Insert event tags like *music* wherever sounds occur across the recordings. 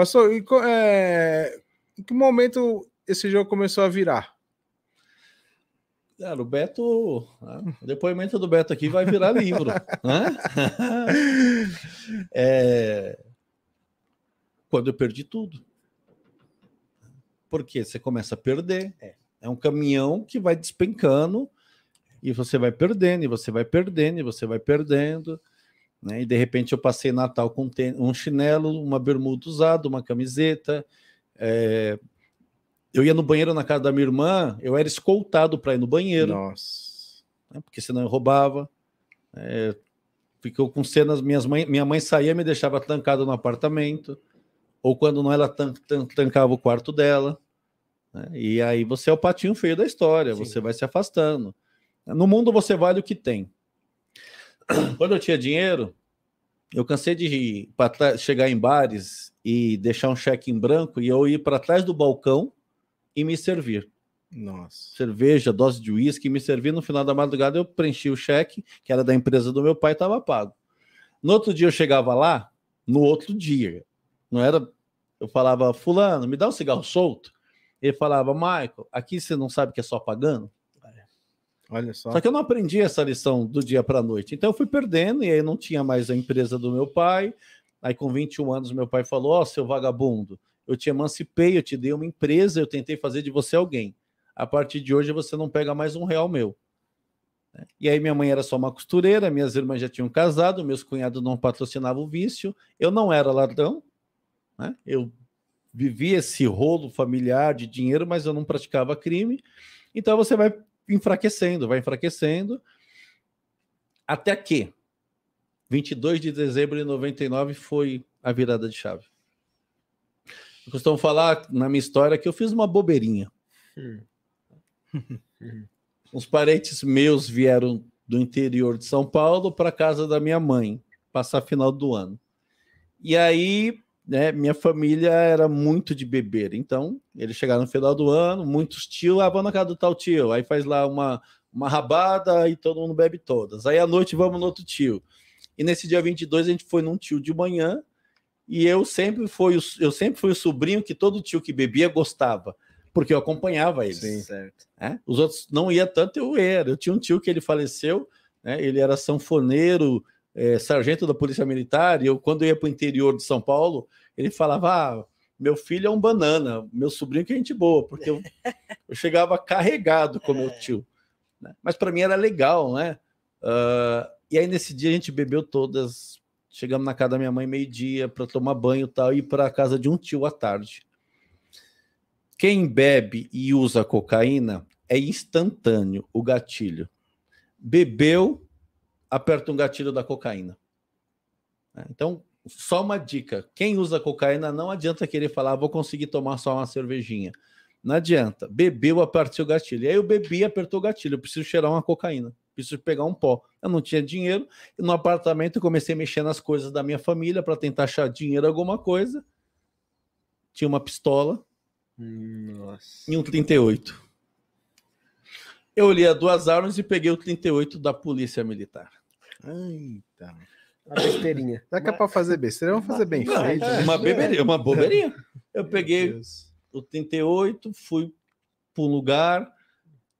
Pastor, e, é, em que momento esse jogo começou a virar? Cara, o Beto, né, o depoimento do Beto aqui vai virar livro. *laughs* Né? é, quando eu perdi tudo. Porque você começa a perder. É. é um caminhão que vai despencando e você vai perdendo, e você vai perdendo, e você vai perdendo. Né? E de repente eu passei Natal com um chinelo, uma bermuda usada, uma camiseta. É... Eu ia no banheiro na casa da minha irmã, eu era escoltado para ir no banheiro. Nossa. Né? Porque senão eu roubava. É... Ficou com cenas, minhas mãe... minha mãe saía e me deixava trancado no apartamento. Ou quando não, ela tan tan trancava o quarto dela. Né? E aí você é o patinho feio da história, Sim. você vai se afastando. No mundo você vale o que tem. *clears throat* quando eu tinha dinheiro, eu cansei de ir para chegar em bares e deixar um cheque em branco e eu ir para trás do balcão e me servir. Nossa. Cerveja, dose de uísque, me servir. No final da madrugada eu preenchi o cheque, que era da empresa do meu pai, estava pago. No outro dia eu chegava lá, no outro dia, não era. Eu falava, Fulano, me dá um cigarro solto. Ele falava, Michael, aqui você não sabe que é só pagando? Olha só. Só que eu não aprendi essa lição do dia para a noite. Então eu fui perdendo e aí não tinha mais a empresa do meu pai. Aí com 21 anos meu pai falou: "Ó, oh, seu vagabundo, eu te emancipei, eu te dei uma empresa, eu tentei fazer de você alguém. A partir de hoje você não pega mais um real meu". Né? E aí minha mãe era só uma costureira, minhas irmãs já tinham casado, meus cunhados não patrocinavam o vício, eu não era ladrão, né? Eu vivia esse rolo familiar de dinheiro, mas eu não praticava crime. Então você vai enfraquecendo, vai enfraquecendo. Até que 22 de dezembro de 99 foi a virada de chave. Eu costumo falar na minha história que eu fiz uma bobeirinha. Os hum. *laughs* parentes meus vieram do interior de São Paulo para casa da minha mãe passar final do ano. E aí né, minha família era muito de beber. Então, eles chegaram no final do ano, muitos tios, ah, vamos na casa do tal tio. Aí faz lá uma, uma rabada e todo mundo bebe todas. Aí à noite vamos no outro tio. E nesse dia 22 a gente foi num tio de manhã e eu sempre fui o, eu sempre fui o sobrinho que todo tio que bebia gostava, porque eu acompanhava eles. Sim, certo. É? Os outros não ia tanto, eu era. Eu tinha um tio que ele faleceu, né, ele era sanfoneiro, é, sargento da Polícia Militar, e eu, quando eu ia para o interior de São Paulo, ele falava: ah, meu filho é um banana, meu sobrinho que é gente boa, porque eu, *laughs* eu chegava carregado com meu é. tio. Né? Mas para mim era legal, né? Uh, e aí nesse dia a gente bebeu todas, chegamos na casa da minha mãe meio-dia para tomar banho tal, e ir para a casa de um tio à tarde. Quem bebe e usa cocaína é instantâneo o gatilho. Bebeu, aperta um gatilho da cocaína. É, então, só uma dica: quem usa cocaína não adianta querer falar, ah, vou conseguir tomar só uma cervejinha. Não adianta. Bebeu, apertou o gatilho. E aí eu bebi, apertou o gatilho. Eu preciso cheirar uma cocaína, preciso pegar um pó. Eu não tinha dinheiro. E no apartamento eu comecei a mexer nas coisas da minha família para tentar achar dinheiro, alguma coisa. Tinha uma pistola Nossa. e um 38. Eu olhei as duas armas e peguei o 38 da polícia militar. Ai, tá. Uma besteirinha. Dá que é pra fazer besteira, vamos fazer bem é feito. Uma, né? beberia, uma bobeirinha. *laughs* Eu peguei o 38, fui para lugar,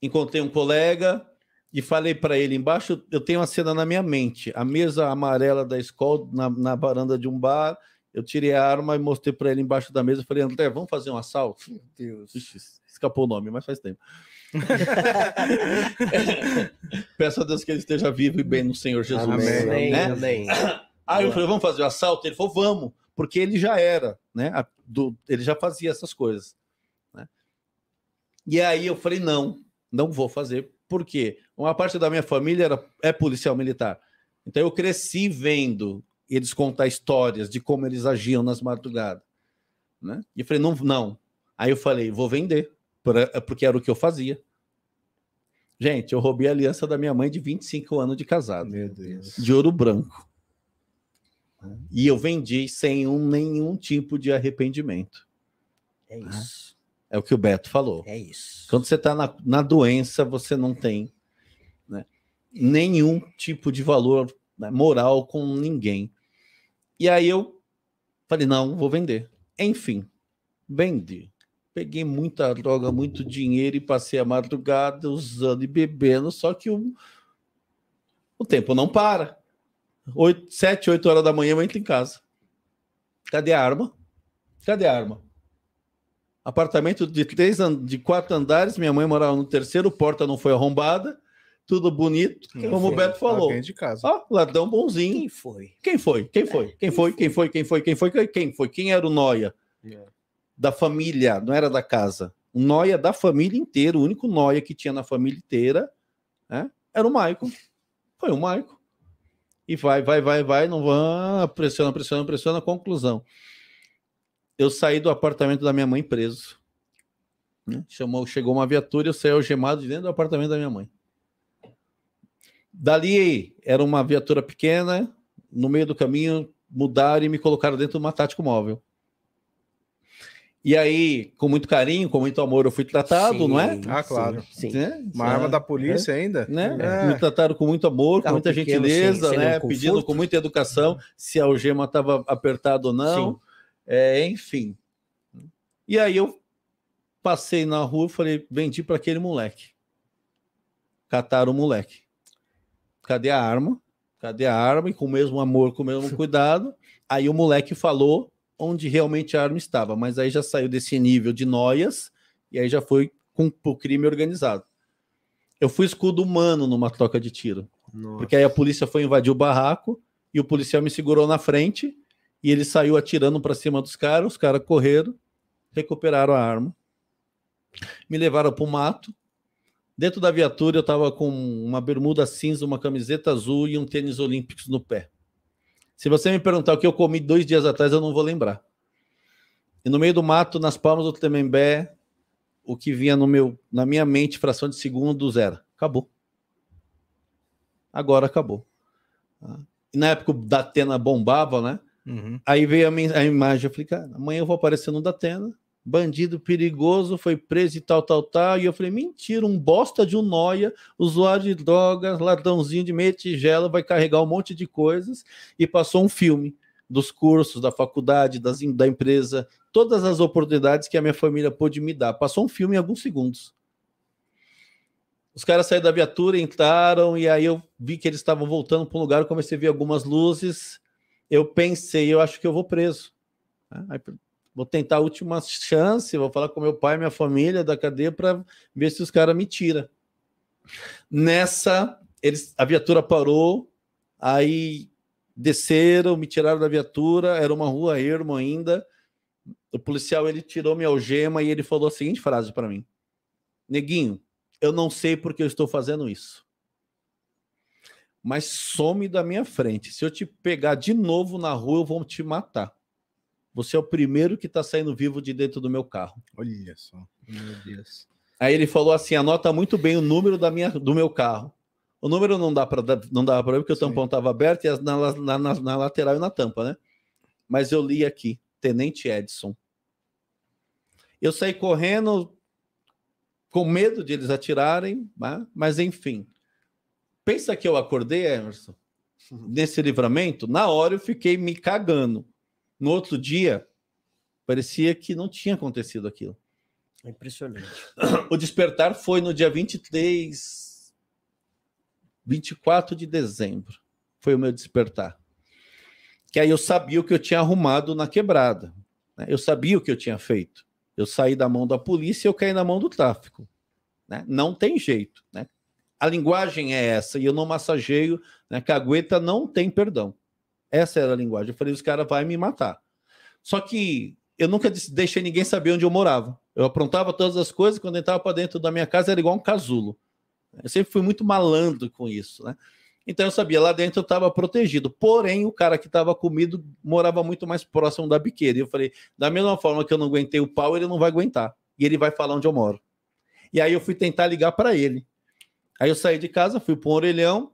encontrei um colega e falei para ele embaixo. Eu tenho uma cena na minha mente: a mesa amarela da escola na, na varanda de um bar. Eu tirei a arma e mostrei para ele embaixo da mesa. Falei, André, vamos fazer um assalto? Meu Deus. Ixi, escapou o nome, mas faz tempo. *laughs* Peço a Deus que ele esteja vivo e bem no Senhor Jesus. Amém, né? amém. Aí eu falei, vamos fazer o assalto? Ele falou, vamos, porque ele já era, né? ele já fazia essas coisas. Né? E aí eu falei, não, não vou fazer, porque uma parte da minha família era, é policial militar. Então eu cresci vendo eles contar histórias de como eles agiam nas madrugadas. Né? E eu falei, não, não. Aí eu falei, vou vender, pra, porque era o que eu fazia. Gente, eu roubei a aliança da minha mãe de 25 anos de casado. Meu Deus. De ouro branco. É. E eu vendi sem um, nenhum tipo de arrependimento. É né? isso. É o que o Beto falou. É isso. Quando você está na, na doença, você não tem né, nenhum tipo de valor né, moral com ninguém. E aí eu falei: não, vou vender. Enfim, vendi peguei muita droga, muito dinheiro e passei a madrugada usando e bebendo, só que o, o tempo não para. Oito, sete, oito horas da manhã eu entro em casa. Cadê a arma? Cadê a arma? Apartamento de três, de quatro andares, minha mãe morava no terceiro, porta não foi arrombada, tudo bonito, Quem como foi? o Beto falou. Alguém de casa. Ó, ladrão bonzinho. Quem foi? Quem foi? Quem é, foi? Quem foi? Quem foi? Quem foi? Quem foi? Quem foi? Quem, era o Noia? Yeah. É da família, não era da casa. O noia da família inteira, o único noia que tinha na família inteira, né? Era o Maicon Foi o Maicon E vai, vai, vai, vai, não vai, ah, pressiona, pressiona, pressiona, conclusão. Eu saí do apartamento da minha mãe preso. Né? Chamou, chegou uma viatura, eu saí algemado de dentro do apartamento da minha mãe. Dali era uma viatura pequena, no meio do caminho mudaram e me colocaram dentro de uma tático móvel. E aí, com muito carinho, com muito amor, eu fui tratado, sim, não é? Ah, claro. Sim. sim. Né? Uma arma é. da polícia é. ainda. Né? É. Me trataram com muito amor, com muita pequeno, gentileza, né? pedindo com muita educação se a algema estava apertada ou não. É, enfim. E aí eu passei na rua falei, vendi para aquele moleque. Cataram o moleque. Cadê a arma? Cadê a arma? E com o mesmo amor, com o mesmo *laughs* cuidado. Aí o moleque falou onde realmente a arma estava, mas aí já saiu desse nível de noias e aí já foi com o crime organizado. Eu fui escudo humano numa troca de tiro, Nossa. porque aí a polícia foi invadir o barraco e o policial me segurou na frente e ele saiu atirando para cima dos caras, os caras correram, recuperaram a arma, me levaram para o mato. Dentro da viatura eu estava com uma bermuda cinza, uma camiseta azul e um tênis olímpicos no pé. Se você me perguntar o que eu comi dois dias atrás, eu não vou lembrar. E no meio do mato, nas palmas do Tremembé, o que vinha no meu, na minha mente, fração de segundo, zero. Acabou. Agora acabou. E na época o Datena bombava, né? Uhum. Aí veio a, minha, a imagem, eu falei, cara, amanhã eu vou aparecer no Datena bandido perigoso, foi preso e tal, tal, tal. E eu falei, mentira, um bosta de um noia, usuário de drogas, ladrãozinho de meia tigela, vai carregar um monte de coisas. E passou um filme dos cursos, da faculdade, das, da empresa, todas as oportunidades que a minha família pôde me dar. Passou um filme em alguns segundos. Os caras saíram da viatura, entraram, e aí eu vi que eles estavam voltando para um lugar, comecei a ver algumas luzes. Eu pensei, eu acho que eu vou preso. Ah, aí Vou tentar a última chance, vou falar com meu pai, minha família da cadeia para ver se os caras me tiram. Nessa, eles, a viatura parou, aí desceram, me tiraram da viatura, era uma rua ermo ainda. O policial ele tirou minha algema e ele falou a seguinte frase para mim: Neguinho, eu não sei porque eu estou fazendo isso. Mas some da minha frente. Se eu te pegar de novo na rua, eu vou te matar. Você é o primeiro que está saindo vivo de dentro do meu carro. Olha só, meu Deus. Aí ele falou assim: anota muito bem o número da minha, do meu carro. O número não dá para não dá para ver porque o tampão estava aberto e na, na, na, na, lateral e na tampa, né? Mas eu li aqui, Tenente Edson. Eu saí correndo com medo de eles atirarem, né? mas enfim. Pensa que eu acordei, Emerson, nesse livramento. Na hora eu fiquei me cagando. No outro dia, parecia que não tinha acontecido aquilo. É impressionante. O despertar foi no dia 23, 24 de dezembro. Foi o meu despertar. Que aí eu sabia o que eu tinha arrumado na quebrada. Né? Eu sabia o que eu tinha feito. Eu saí da mão da polícia e eu caí na mão do tráfico. Né? Não tem jeito. Né? A linguagem é essa, e eu não massageio. Né? Cagueta não tem perdão. Essa era a linguagem. Eu falei, os caras vão me matar. Só que eu nunca deixei ninguém saber onde eu morava. Eu aprontava todas as coisas, quando entrava para dentro da minha casa era igual um casulo. Eu sempre fui muito malandro com isso, né? Então eu sabia, lá dentro eu estava protegido. Porém, o cara que estava comido morava muito mais próximo da biqueira. E eu falei, da mesma forma que eu não aguentei o pau, ele não vai aguentar. E ele vai falar onde eu moro. E aí eu fui tentar ligar para ele. Aí eu saí de casa, fui para um orelhão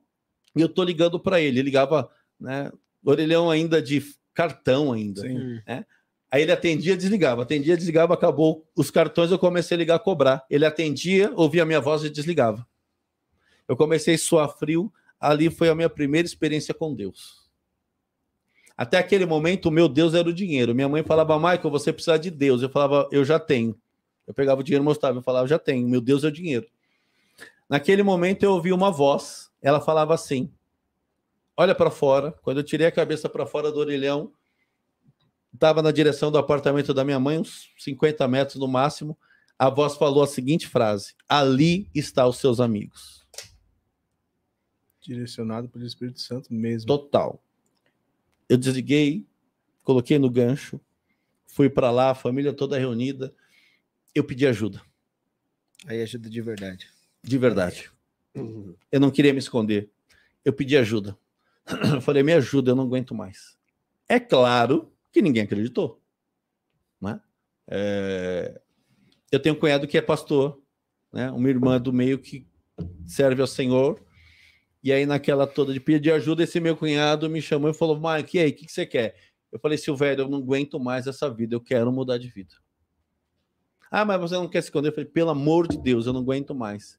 e eu tô ligando para ele. Ele ligava, né, orelhão ainda de cartão ainda. Hum. Né? Aí ele atendia, desligava, atendia, desligava, acabou os cartões, eu comecei a ligar, cobrar. Ele atendia, ouvia a minha voz e desligava. Eu comecei a suar frio, ali foi a minha primeira experiência com Deus. Até aquele momento, o meu Deus era o dinheiro. Minha mãe falava, Michael, você precisa de Deus. Eu falava, eu já tenho. Eu pegava o dinheiro e mostrava, eu falava, já tenho, meu Deus é o dinheiro. Naquele momento eu ouvi uma voz, ela falava assim: olha para fora. Quando eu tirei a cabeça para fora do orelhão, estava na direção do apartamento da minha mãe, uns 50 metros no máximo. A voz falou a seguinte frase: Ali está os seus amigos. Direcionado pelo Espírito Santo mesmo. Total. Eu desliguei, coloquei no gancho, fui para lá, a família toda reunida. Eu pedi ajuda. Aí ajuda de verdade. De verdade. Uhum. Eu não queria me esconder. Eu pedi ajuda. *clears throat* Eu falei, me ajuda, eu não aguento mais. É claro que ninguém acreditou. Né? É... Eu tenho um cunhado que é pastor, né? uma irmã do meio que serve ao Senhor. E aí, naquela toda de pedir ajuda, esse meu cunhado me chamou e falou: Mike, e aí, o que, que você quer? Eu falei, Silvério, eu não aguento mais essa vida, eu quero mudar de vida. Ah, mas você não quer se esconder? Eu falei, pelo amor de Deus, eu não aguento mais.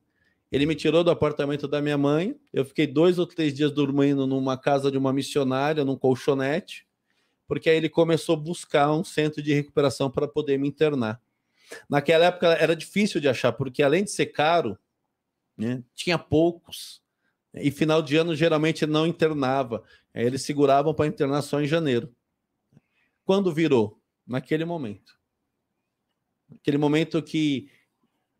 Ele me tirou do apartamento da minha mãe. Eu fiquei dois ou três dias dormindo numa casa de uma missionária, num colchonete, porque aí ele começou a buscar um centro de recuperação para poder me internar. Naquela época era difícil de achar, porque além de ser caro, né, tinha poucos. E final de ano geralmente não internava. Eles seguravam para internar só em janeiro. Quando virou? Naquele momento. Aquele momento que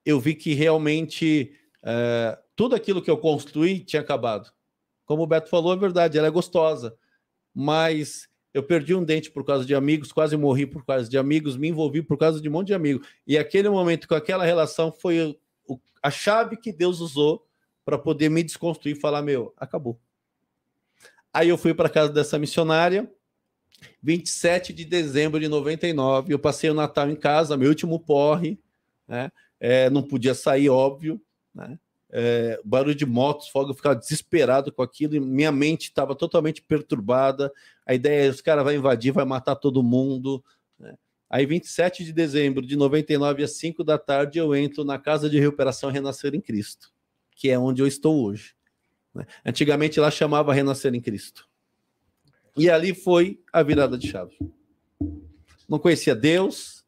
eu vi que realmente é, tudo aquilo que eu construí tinha acabado. Como o Beto falou, é verdade, ela é gostosa, mas eu perdi um dente por causa de amigos, quase morri por causa de amigos, me envolvi por causa de um monte de amigo. E aquele momento com aquela relação foi o, a chave que Deus usou para poder me desconstruir e falar: meu, acabou. Aí eu fui para casa dessa missionária, 27 de dezembro de 99. Eu passei o Natal em casa, meu último porre, né? É, não podia sair, óbvio né? É, barulho de motos, fogo, eu ficava desesperado com aquilo, e minha mente estava totalmente perturbada. A ideia é os caras vão invadir, vai matar todo mundo. Né? Aí, 27 de dezembro de 99, às 5 da tarde, eu entro na Casa de Recuperação Renascer em Cristo, que é onde eu estou hoje. Né? Antigamente lá chamava Renascer em Cristo. E ali foi a virada de chave. Não conhecia Deus,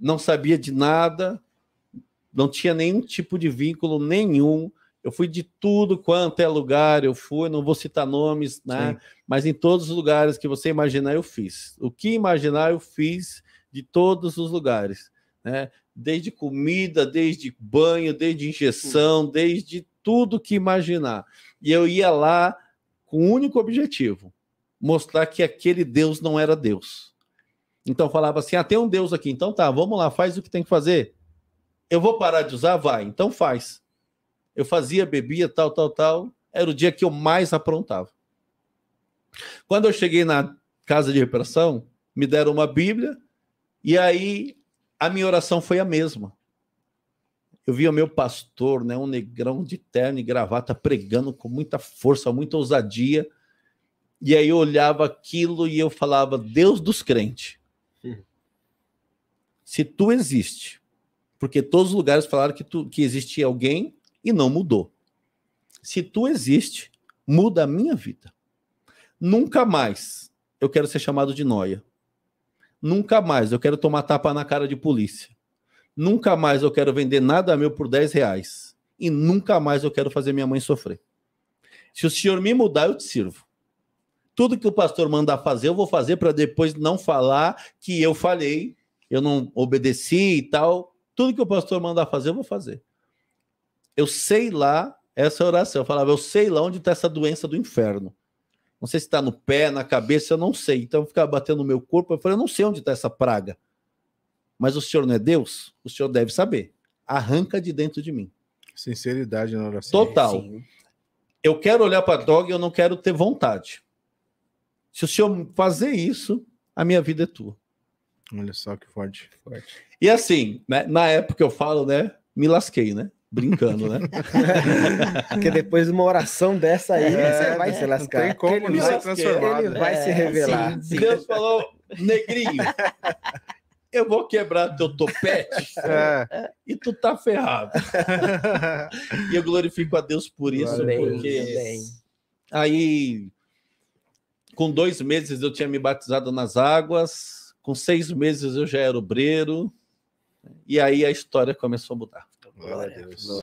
não sabia de nada, não tinha nenhum tipo de vínculo nenhum. Eu fui de tudo quanto é lugar, eu fui, não vou citar nomes, né? Sim. Mas em todos os lugares que você imaginar, eu fiz. O que imaginar, eu fiz de todos os lugares, né? Desde comida, desde banho, desde injeção, desde tudo que imaginar. E eu ia lá com o um único objetivo: mostrar que aquele Deus não era Deus. Então falava assim: ah, tem um Deus aqui, então tá, vamos lá, faz o que tem que fazer. Eu vou parar de usar? Vai, então faz. Eu fazia, bebia, tal, tal, tal. Era o dia que eu mais aprontava. Quando eu cheguei na casa de repressão, me deram uma Bíblia e aí a minha oração foi a mesma. Eu vi o meu pastor, né, um negrão de terno e gravata, pregando com muita força, muita ousadia. E aí eu olhava aquilo e eu falava: Deus dos crentes, hum. se tu existe, porque todos os lugares falaram que, tu, que existia alguém e não mudou. Se tu existe, muda a minha vida. Nunca mais eu quero ser chamado de noia. Nunca mais eu quero tomar tapa na cara de polícia. Nunca mais eu quero vender nada meu por 10 reais. E nunca mais eu quero fazer minha mãe sofrer. Se o senhor me mudar, eu te sirvo. Tudo que o pastor mandar fazer, eu vou fazer para depois não falar que eu falhei, eu não obedeci e tal. Tudo que o pastor mandar fazer, eu vou fazer. Eu sei lá, essa oração. Eu falava, eu sei lá onde está essa doença do inferno. Não sei se está no pé, na cabeça, eu não sei. Então eu ficava batendo no meu corpo. Eu falei, eu não sei onde está essa praga. Mas o senhor não é Deus? O senhor deve saber. Arranca de dentro de mim. Sinceridade na oração. Total. Sim. Eu quero olhar para a droga e eu não quero ter vontade. Se o senhor fazer isso, a minha vida é tua. Olha só que forte. forte. E assim, né, na época eu falo, né? Me lasquei, né? Brincando, né? *laughs* Porque depois de uma oração dessa aí, é, você vai se lascar. Não tem como ele né? vai, transformar. Ele vai é, se revelar. Sim, sim. Deus falou, negrinho, eu vou quebrar teu topete é. e tu tá ferrado. *laughs* e eu glorifico a Deus por isso, Amém, porque aí com dois meses eu tinha me batizado nas águas, com seis meses eu já era obreiro. Né? E aí a história começou a mudar. Glória a Deus.